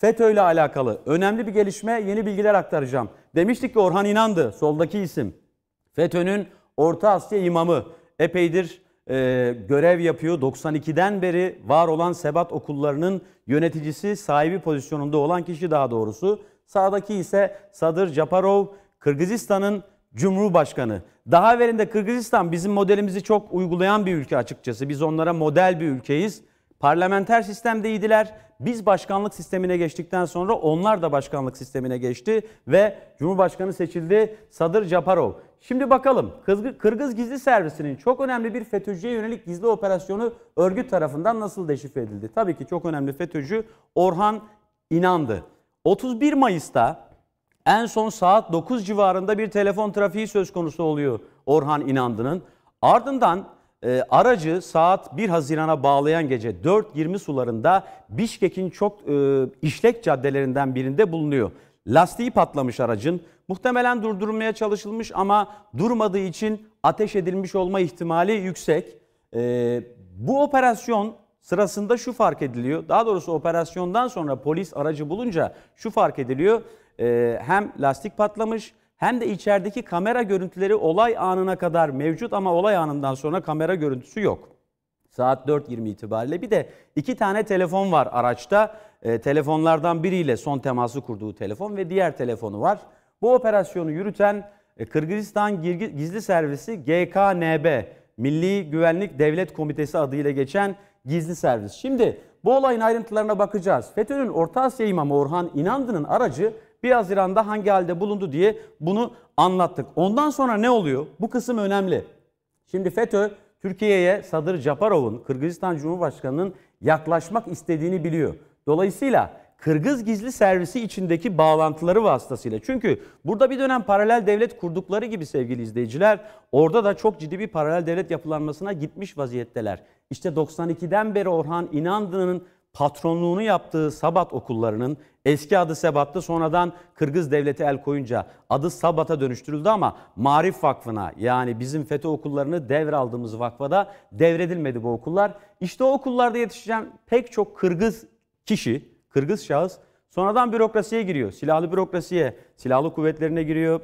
FETÖ ile alakalı önemli bir gelişme, yeni bilgiler aktaracağım. Demiştik ki Orhan İnandı, soldaki isim. FETÖ'nün Orta Asya imamı. Epeydir e, görev yapıyor. 92'den beri var olan Sebat okullarının yöneticisi, sahibi pozisyonunda olan kişi daha doğrusu. Sağdaki ise Sadır Japarov, Kırgızistan'ın Cumhurbaşkanı. Daha evvelinde Kırgızistan bizim modelimizi çok uygulayan bir ülke açıkçası. Biz onlara model bir ülkeyiz. Parlamenter sistemdeydiler. Biz başkanlık sistemine geçtikten sonra onlar da başkanlık sistemine geçti ve Cumhurbaşkanı seçildi Sadır Japarov. Şimdi bakalım Kırgız Gizli Servisi'nin çok önemli bir FETÖ'cüye yönelik gizli operasyonu örgüt tarafından nasıl deşifre edildi? Tabii ki çok önemli FETÖ'cü Orhan İnandı. 31 Mayıs'ta en son saat 9 civarında bir telefon trafiği söz konusu oluyor Orhan İnandı'nın. Ardından ee, aracı saat 1 Haziran'a bağlayan gece 4.20 sularında Bişkek'in çok e, işlek caddelerinden birinde bulunuyor. Lastiği patlamış aracın. Muhtemelen durdurulmaya çalışılmış ama durmadığı için ateş edilmiş olma ihtimali yüksek. E, bu operasyon sırasında şu fark ediliyor. Daha doğrusu operasyondan sonra polis aracı bulunca şu fark ediliyor. E, hem lastik patlamış hem de içerideki kamera görüntüleri olay anına kadar mevcut ama olay anından sonra kamera görüntüsü yok. Saat 4.20 itibariyle bir de iki tane telefon var araçta. E, telefonlardan biriyle son teması kurduğu telefon ve diğer telefonu var. Bu operasyonu yürüten e, Kırgızistan Gizli Servisi GKNB, Milli Güvenlik Devlet Komitesi adıyla geçen gizli servis. Şimdi bu olayın ayrıntılarına bakacağız. FETÖ'nün Orta Asya imamı Orhan İnandı'nın aracı 1 Haziran'da hangi halde bulundu diye bunu anlattık. Ondan sonra ne oluyor? Bu kısım önemli. Şimdi FETÖ Türkiye'ye Sadır Japarov'un Kırgızistan Cumhurbaşkanı'nın yaklaşmak istediğini biliyor. Dolayısıyla Kırgız gizli servisi içindeki bağlantıları vasıtasıyla. Çünkü burada bir dönem paralel devlet kurdukları gibi sevgili izleyiciler orada da çok ciddi bir paralel devlet yapılanmasına gitmiş vaziyetteler. İşte 92'den beri Orhan İnandı'nın patronluğunu yaptığı Sabat okullarının eski adı Sebat'tı sonradan Kırgız devleti el koyunca adı Sabat'a dönüştürüldü ama Marif Vakfı'na yani bizim FETÖ okullarını devraldığımız vakfada devredilmedi bu okullar. İşte o okullarda yetişeceğim pek çok Kırgız kişi, Kırgız şahıs sonradan bürokrasiye giriyor. Silahlı bürokrasiye, silahlı kuvvetlerine giriyor,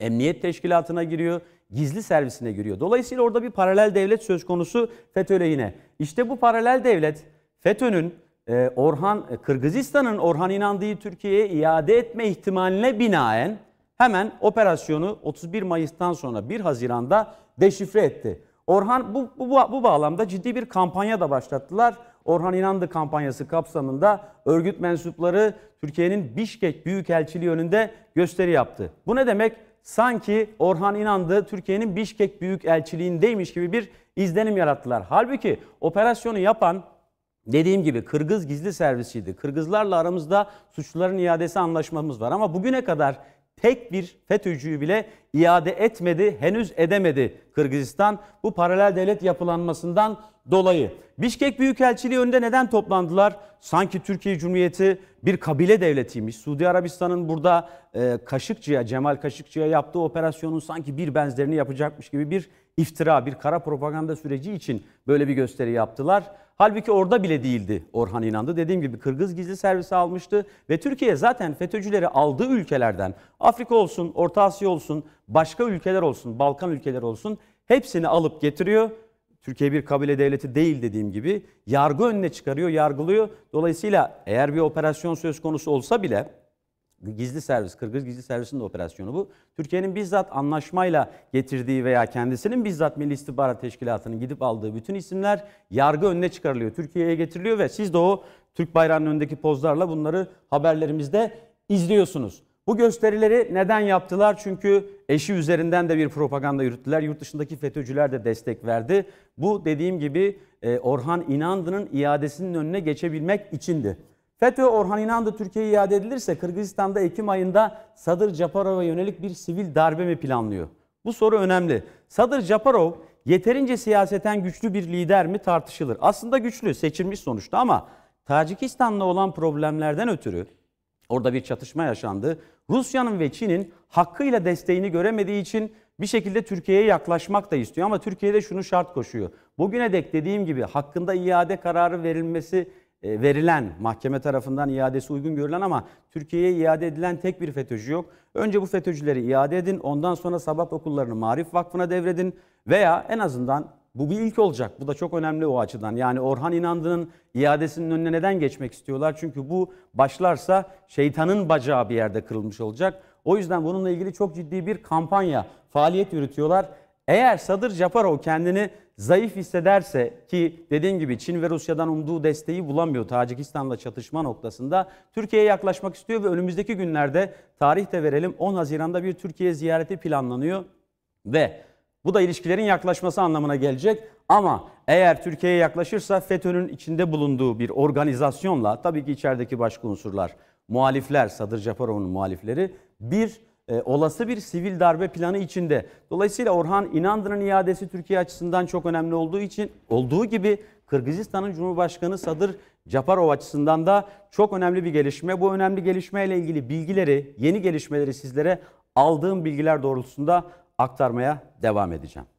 emniyet teşkilatına giriyor, gizli servisine giriyor. Dolayısıyla orada bir paralel devlet söz konusu FETÖ'yle yine. İşte bu paralel devlet FETÖ'nün ee, Orhan e, Kırgızistan'ın Orhan İnandı'yı Türkiye'ye iade etme ihtimaline binaen hemen operasyonu 31 Mayıs'tan sonra 1 Haziran'da deşifre etti. Orhan bu, bu, bu bağlamda ciddi bir kampanya da başlattılar. Orhan İnandı kampanyası kapsamında örgüt mensupları Türkiye'nin Bişkek Büyükelçiliği önünde gösteri yaptı. Bu ne demek? Sanki Orhan İnandı Türkiye'nin Bişkek Büyükelçiliğindeymiş gibi bir izlenim yarattılar. Halbuki operasyonu yapan Dediğim gibi Kırgız gizli servisiydi. Kırgızlarla aramızda suçluların iadesi anlaşmamız var ama bugüne kadar tek bir FETÖ'cüyü bile iade etmedi, henüz edemedi Kırgızistan bu paralel devlet yapılanmasından dolayı. Bişkek Büyükelçiliği önünde neden toplandılar? Sanki Türkiye Cumhuriyeti bir kabile devletiymiş. Suudi Arabistan'ın burada e, Kaşıkçı'ya, Cemal Kaşıkçı'ya yaptığı operasyonun sanki bir benzerini yapacakmış gibi bir iftira, bir kara propaganda süreci için böyle bir gösteri yaptılar. Halbuki orada bile değildi Orhan İnandı. Dediğim gibi Kırgız gizli servisi almıştı ve Türkiye zaten FETÖ'cüleri aldığı ülkelerden Afrika olsun, Orta Asya olsun başka ülkeler olsun, Balkan ülkeleri olsun hepsini alıp getiriyor. Türkiye bir kabile devleti değil dediğim gibi yargı önüne çıkarıyor, yargılıyor. Dolayısıyla eğer bir operasyon söz konusu olsa bile gizli servis, Kırgız gizli servisinin de operasyonu bu. Türkiye'nin bizzat anlaşmayla getirdiği veya kendisinin bizzat Milli İstihbarat Teşkilatı'nın gidip aldığı bütün isimler yargı önüne çıkarılıyor. Türkiye'ye getiriliyor ve siz de o Türk bayrağının önündeki pozlarla bunları haberlerimizde izliyorsunuz. Bu gösterileri neden yaptılar? Çünkü eşi üzerinden de bir propaganda yürüttüler. Yurt dışındaki FETÖ'cüler de destek verdi. Bu dediğim gibi e, Orhan İnandı'nın iadesinin önüne geçebilmek içindi. FETÖ Orhan İnandı Türkiye'ye iade edilirse Kırgızistan'da Ekim ayında Sadır Japarov'a yönelik bir sivil darbe mi planlıyor? Bu soru önemli. Sadır Japarov yeterince siyaseten güçlü bir lider mi tartışılır. Aslında güçlü, seçilmiş sonuçta ama Tacikistan'la olan problemlerden ötürü Orada bir çatışma yaşandı. Rusya'nın ve Çin'in hakkıyla desteğini göremediği için bir şekilde Türkiye'ye yaklaşmak da istiyor ama Türkiye'de şunu şart koşuyor. Bugüne dek dediğim gibi hakkında iade kararı verilmesi e, verilen, mahkeme tarafından iadesi uygun görülen ama Türkiye'ye iade edilen tek bir FETÖ'cü yok. Önce bu FETÖ'cüleri iade edin, ondan sonra sabah Okullarını Marif Vakfı'na devredin veya en azından bu bir ilk olacak. Bu da çok önemli o açıdan. Yani Orhan İnandı'nın iadesinin önüne neden geçmek istiyorlar? Çünkü bu başlarsa şeytanın bacağı bir yerde kırılmış olacak. O yüzden bununla ilgili çok ciddi bir kampanya, faaliyet yürütüyorlar. Eğer Sadır Japarov kendini zayıf hissederse ki dediğim gibi Çin ve Rusya'dan umduğu desteği bulamıyor Tacikistan'la çatışma noktasında Türkiye'ye yaklaşmak istiyor ve önümüzdeki günlerde tarih de verelim 10 Haziran'da bir Türkiye ziyareti planlanıyor ve bu da ilişkilerin yaklaşması anlamına gelecek. Ama eğer Türkiye'ye yaklaşırsa FETÖ'nün içinde bulunduğu bir organizasyonla tabii ki içerideki başka unsurlar, muhalifler, Sadır Japarov'un muhalifleri bir e, olası bir sivil darbe planı içinde. Dolayısıyla Orhan İnandırın iadesi Türkiye açısından çok önemli olduğu için olduğu gibi Kırgızistan'ın Cumhurbaşkanı Sadır Japarov açısından da çok önemli bir gelişme. Bu önemli gelişmeyle ilgili bilgileri, yeni gelişmeleri sizlere aldığım bilgiler doğrultusunda aktarmaya devam edeceğim.